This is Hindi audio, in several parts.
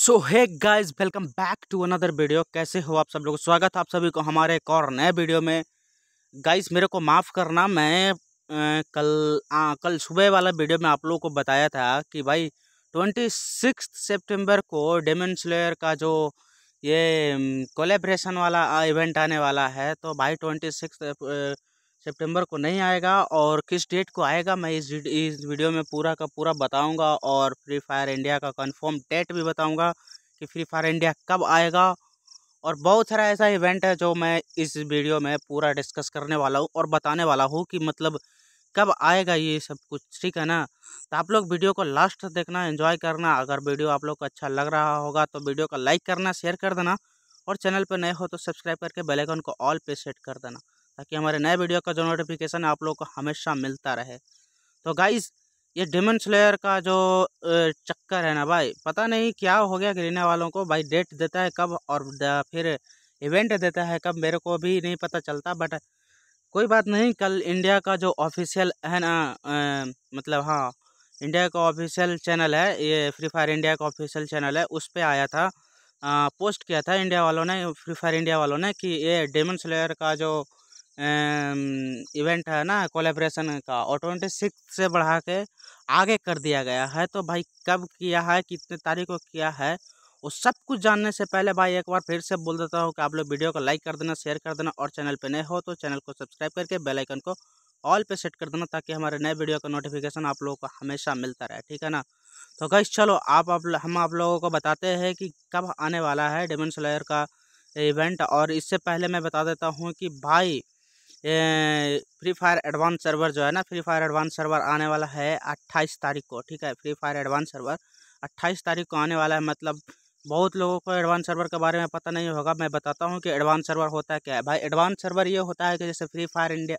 so hi guys welcome back to another video कैसे हो आप सब लोग स्वागत है आप सभी को हमारे एक और नए वीडियो में गाइज मेरे को माफ़ करना मैं ए, कल आ, कल सुबह वाला वीडियो में आप लोगों को बताया था कि भाई ट्वेंटी सिक्स सेप्टेम्बर को डेमेंसलेयर स्लेयर का जो ये कोलेब्रेशन वाला इवेंट आने वाला है तो भाई ट्वेंटी सिक्स सितंबर को नहीं आएगा और किस डेट को आएगा मैं इस इस वीडियो में पूरा का पूरा बताऊंगा और फ्री फायर इंडिया का कंफर्म डेट भी बताऊंगा कि फ्री फायर इंडिया कब आएगा और बहुत सारा ऐसा इवेंट है जो मैं इस वीडियो में पूरा डिस्कस करने वाला हूँ और बताने वाला हूँ कि मतलब कब आएगा ये सब कुछ ठीक है ना तो आप लोग वीडियो को लास्ट देखना एंजॉय करना अगर वीडियो आप लोग को अच्छा लग रहा होगा तो वीडियो का लाइक करना शेयर कर देना और चैनल पर नए हो तो सब्सक्राइब करके बेल आइकन को ऑल पे सेट कर देना ताकि हमारे नए वीडियो का जो नोटिफिकेशन आप लोग को हमेशा मिलता रहे तो गाइज़ ये डेमन स्लेयर का जो चक्कर है ना भाई पता नहीं क्या हो गया गिरने वालों को भाई डेट देता है कब और फिर इवेंट देता है कब मेरे को भी नहीं पता चलता बट कोई बात नहीं कल इंडिया का जो ऑफिशियल है ना मतलब हाँ इंडिया का ऑफिशियल चैनल है ये फ्री फायर इंडिया का ऑफिशियल चैनल है उस पर आया था आ, पोस्ट किया था इंडिया वालों ने फ्री फायर इंडिया वालों ने कि ये डेमन स्लेयर का जो इवेंट है ना कोलेब्रेशन का और ट्वेंटी सिक्स से बढ़ा के आगे कर दिया गया है तो भाई कब किया है कितने तारीख को किया है वो सब कुछ जानने से पहले भाई एक बार फिर से बोल देता हूँ कि आप लोग वीडियो को लाइक कर देना शेयर कर देना और चैनल पे नए हो तो चैनल को सब्सक्राइब करके बेल आइकन को ऑल पे सेट कर देना ताकि हमारे नए वीडियो का नोटिफिकेशन आप लोगों को हमेशा मिलता रहे ठीक है ना तो गई चलो आप, आप हम आप लोगों को बताते हैं कि कब आने वाला है डेमन स्लेयर का इवेंट और इससे पहले मैं बता देता हूँ कि भाई फ्री फायर एडवांस सर्वर जो है ना फ्री फायर एडवांस सर्वर आने वाला है अट्ठाईस तारीख को ठीक है फ्री फायर एडवांस सर्वर अट्ठाईस तारीख को आने वाला है मतलब बहुत लोगों को एडवांस सर्वर के बारे में पता नहीं होगा मैं बताता हूँ कि एडवांस सर्वर होता है क्या है भाई एडवांस सर्वर ये होता है कि जैसे फ्री फायर इंडिया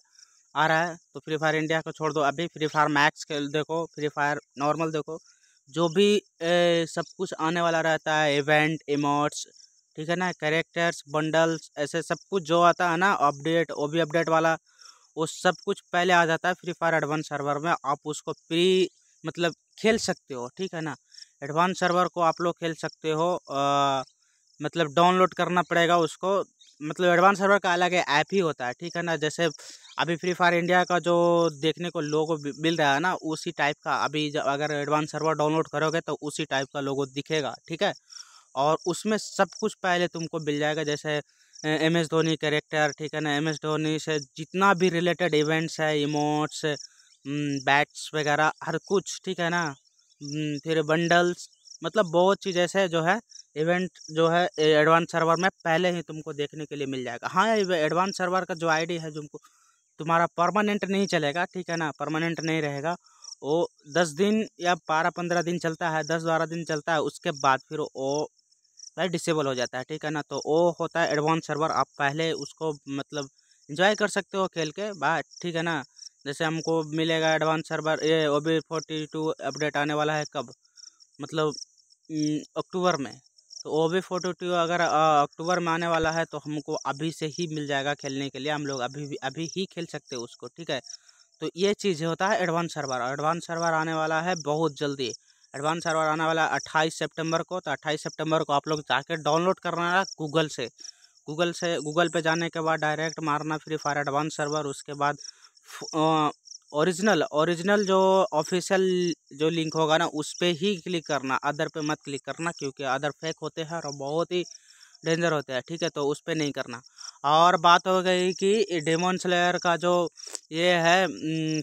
आ रहा है तो फ्री फायर इंडिया को छोड़ दो अभी फ्री फायर मैक्स खेल देखो फ्री फायर नॉर्मल देखो जो भी ए, सब कुछ आने वाला रहता है इवेंट इमोट्स ठीक है ना करेक्टर्स बंडल्स ऐसे सब कुछ जो आता है ना अपडेट वो भी अपडेट वाला वो सब कुछ पहले आ जाता है फ्री फायर एडवांस सर्वर में आप उसको फ्री मतलब खेल सकते हो ठीक है ना एडवांस सर्वर को आप लोग खेल सकते हो आ, मतलब डाउनलोड करना पड़ेगा उसको मतलब एडवांस सर्वर का अलग ऐप ही होता है ठीक है ना जैसे अभी फ्री फायर इंडिया का जो देखने को लोगो मिल रहा है ना उसी टाइप का अभी अगर एडवांस सर्वर डाउनलोड करोगे तो उसी टाइप का लोगो दिखेगा ठीक है और उसमें सब कुछ पहले तुमको मिल जाएगा जैसे एम एस धोनी करेक्टर ठीक है ना एम एस धोनी से जितना भी रिलेटेड इवेंट्स है इमोट्स बैट्स वगैरह हर कुछ ठीक है ना फिर बंडल्स मतलब बहुत चीज़ ऐसे जो है इवेंट जो है एडवांस सर्वर में पहले ही तुमको देखने के लिए मिल जाएगा हाँ एडवांस सर्वर का जो आईडी है तुमको तुम्हारा परमानेंट नहीं चलेगा ठीक है ना परमानेंट नहीं रहेगा वो दस दिन या बारह पंद्रह दिन चलता है दस बारह दिन चलता है उसके बाद फिर वो है डिसेबल हो जाता है ठीक है ना तो वो होता है एडवांस सर्वर आप पहले उसको मतलब इंजॉय कर सकते हो खेल के बाद ठीक है ना जैसे हमको मिलेगा एडवांस सर्वर ये O B forty two update आने वाला है कब मतलब अक्टूबर में तो ओ बी फोर्टी टू अगर अक्टूबर में आने वाला है तो हमको अभी से ही मिल जाएगा खेलने के लिए हम लोग अभी अभी ही खेल सकते हैं उसको ठीक है तो ये चीज़ होता है एडवांस सर्वर एडवांस सर्वर आने वाला है बहुत जल्दी एडवांस सर्वर आने वाला अट्ठाईस सेप्टेम्बर को तो अट्ठाईस सेप्टेम्बर को आप लोग जाके डाउनलोड करना है गूगल से गूगल से गूगल पे जाने के बाद डायरेक्ट मारना फ्री फायर एडवांस सर्वर उसके बाद ओरिजिनल ओरिजिनल जो ऑफिशियल जो लिंक होगा ना उस पर ही क्लिक करना अदर पे मत क्लिक करना क्योंकि अदर फेक होते हैं और बहुत ही डेंजर होते हैं ठीक है तो उस पर नहीं करना और बात हो गई कि डेमोन स्लेयर का जो ये है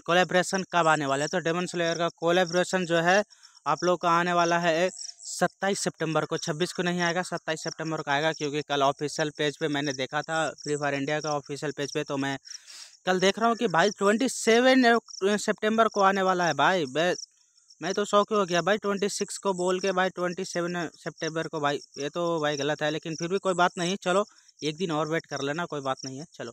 कोलेब्रेशन कब आने वाला है तो डेमोन स्लेयर का कोलेब्रेशन जो है आप लोग का आने वाला है सत्ताईस सितंबर को छब्बीस को नहीं आएगा सत्ताईस सितंबर को आएगा क्योंकि कल ऑफिशियल पेज पे मैंने देखा था फ्री फायर इंडिया का ऑफिशियल पेज पे तो मैं कल देख रहा हूँ कि भाई ट्वेंटी सेवन सेप्टेम्बर को आने वाला है भाई मैं तो शौक हो गया भाई ट्वेंटी सिक्स को बोल के भाई ट्वेंटी सेवन सेप्टेम्बर को भाई ये तो भाई गलत है लेकिन फिर भी कोई बात नहीं चलो एक दिन और वेट कर लेना कोई बात नहीं है चलो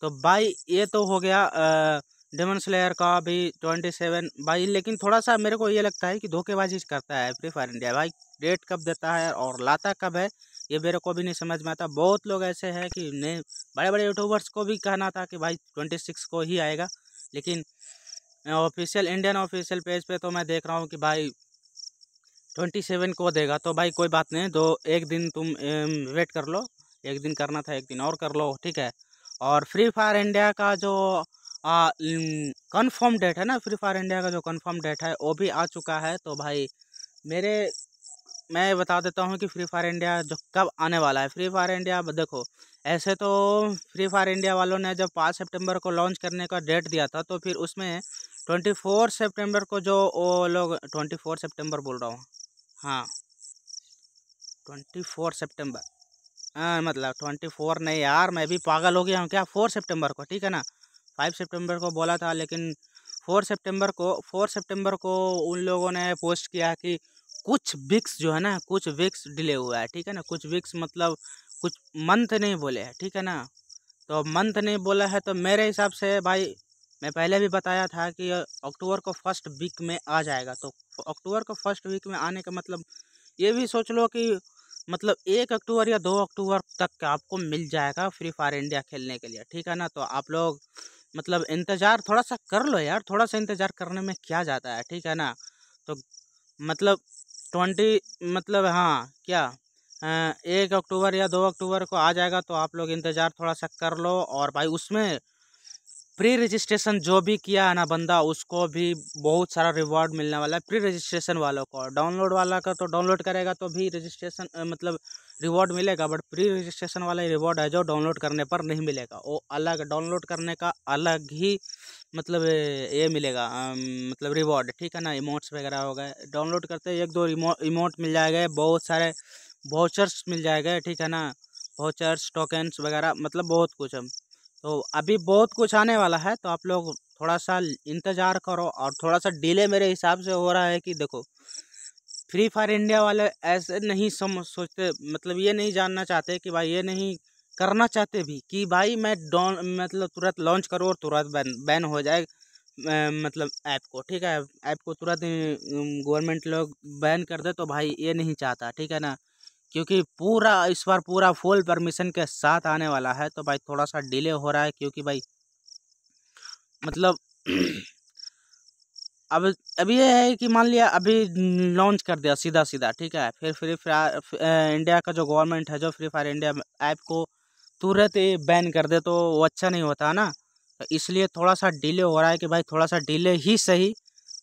तो भाई ये तो हो गया आ, डेमन स्लेयर का भी ट्वेंटी सेवन भाई लेकिन थोड़ा सा मेरे को ये लगता है कि धोखेबाजी करता है फ्री फायर इंडिया भाई डेट कब देता है और लाता कब है ये मेरे को भी नहीं समझ में आता बहुत लोग ऐसे हैं कि नहीं बड़े बड़े यूट्यूबर्स को भी कहना था कि भाई ट्वेंटी सिक्स को ही आएगा लेकिन ऑफिशियल इंडियन ऑफिशियल पेज पे तो मैं देख रहा हूँ कि भाई ट्वेंटी सेवन को देगा तो भाई कोई बात नहीं दो एक दिन तुम वेट कर लो एक दिन करना था एक दिन और कर लो ठीक है और फ्री फायर इंडिया का जो कन्फर्म डेट है ना फ्री फायर इंडिया का जो कन्फर्म डेट है वो भी आ चुका है तो भाई मेरे मैं बता देता हूँ कि फ्री फायर इंडिया जो कब आने वाला है फ्री फायर इंडिया देखो ऐसे तो फ्री फायर इंडिया वालों ने जब पाँच सितंबर को लॉन्च करने का डेट दिया था तो फिर उसमें ट्वेंटी फोर सेप्टेम्बर को जो वो लोग ट्वेंटी फोर सेप्टेम्बर बोल रहा हूँ हाँ ट्वेंटी फोर सेप्टेम्बर हाँ मतलब ट्वेंटी फोर नहीं यार मैं भी पागल हो गया हूँ क्या फोर सेप्टेम्बर को ठीक है ना फाइव सितंबर को बोला था लेकिन फोर सितंबर को फोर सितंबर को उन लोगों ने पोस्ट किया कि कुछ वीक्स जो है ना कुछ वीक्स डिले हुआ है ठीक है ना कुछ वीक्स मतलब कुछ मंथ नहीं बोले है ठीक है ना तो मंथ नहीं बोला है तो मेरे हिसाब से भाई मैं पहले भी बताया था कि अक्टूबर को फर्स्ट वीक में आ जाएगा तो अक्टूबर को फर्स्ट वीक में आने का मतलब ये भी सोच लो कि मतलब एक अक्टूबर या दो अक्टूबर तक आपको मिल जाएगा फ्री फायर इंडिया खेलने के लिए ठीक है ना तो आप लोग मतलब इंतज़ार थोड़ा सा कर लो यार थोड़ा सा इंतज़ार करने में क्या जाता है ठीक है ना तो मतलब ट्वेंटी मतलब हाँ क्या एक अक्टूबर या दो अक्टूबर को आ जाएगा तो आप लोग इंतज़ार थोड़ा सा कर लो और भाई उसमें प्री रजिस्ट्रेशन जो भी किया है ना बंदा उसको भी बहुत सारा रिवॉर्ड मिलने वाला है प्री रजिस्ट्रेशन वालों को डाउनलोड वाला का तो डाउनलोड करेगा तो भी रजिस्ट्रेशन मतलब रिवॉर्ड मिलेगा बट प्री रजिस्ट्रेशन वाला रिवॉर्ड है जो डाउनलोड करने पर नहीं मिलेगा वो अलग डाउनलोड करने का अलग ही मतलब ये मिलेगा मतलब रिवॉर्ड ठीक है ना इमोट्स वगैरह हो गए डाउनलोड करते एक दो इमोट मिल जाएगा बहुत सारे वाउचर्स मिल जाएगा ठीक है ना वाउचर्स टोकन्स वगैरह मतलब बहुत कुछ हम तो अभी बहुत कुछ आने वाला है तो आप लोग थोड़ा सा इंतज़ार करो और थोड़ा सा डिले मेरे हिसाब से हो रहा है कि देखो फ्री फायर इंडिया वाले ऐसे नहीं समझ सोचते मतलब ये नहीं जानना चाहते कि भाई ये नहीं करना चाहते भी कि भाई मैं डॉन मतलब तुरंत लॉन्च करो और तुरंत बैन बैन हो जाए मतलब ऐप को ठीक है ऐप को तुरंत गवर्नमेंट लोग बैन कर दे तो भाई ये नहीं चाहता ठीक है ना क्योंकि पूरा इस बार पूरा फुल परमिशन के साथ आने वाला है तो भाई थोड़ा सा डिले हो रहा है क्योंकि भाई मतलब अब अब ये है कि मान लिया अभी लॉन्च कर दिया सीधा सीधा ठीक है फिर फ्री फायर इंडिया का जो गवर्नमेंट है जो फ्री फायर इंडिया ऐप को तुरंत ही बैन कर दे तो वो अच्छा नहीं होता ना तो इसलिए थोड़ा सा डिले हो रहा है कि भाई थोड़ा सा डिले ही सही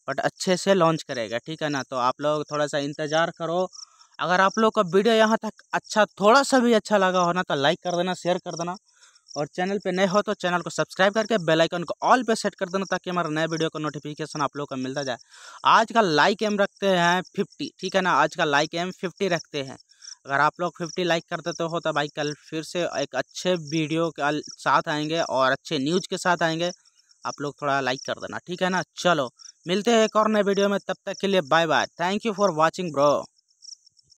बट अच्छे से लॉन्च करेगा ठीक है ना तो आप लोग थोड़ा सा इंतज़ार करो अगर आप लोग का वीडियो यहाँ तक अच्छा थोड़ा सा भी अच्छा लगा हो ना तो लाइक कर देना शेयर कर देना और चैनल पे नए हो तो चैनल को सब्सक्राइब करके बेल आइकन को ऑल पे सेट कर देना ताकि हमारा नए वीडियो का नोटिफिकेशन आप लोगों को मिलता जाए आज का लाइक एम रखते हैं फिफ्टी ठीक है ना आज का लाइक एम फिफ्टी रखते हैं अगर आप लोग फिफ्टी लाइक कर देते हो तो भाई कल फिर से एक अच्छे वीडियो के साथ आएंगे और अच्छे न्यूज़ के साथ आएंगे आप लोग थोड़ा लाइक कर देना ठीक है ना चलो मिलते हैं एक और नए वीडियो में तब तक के लिए bye bye thank you for watching bro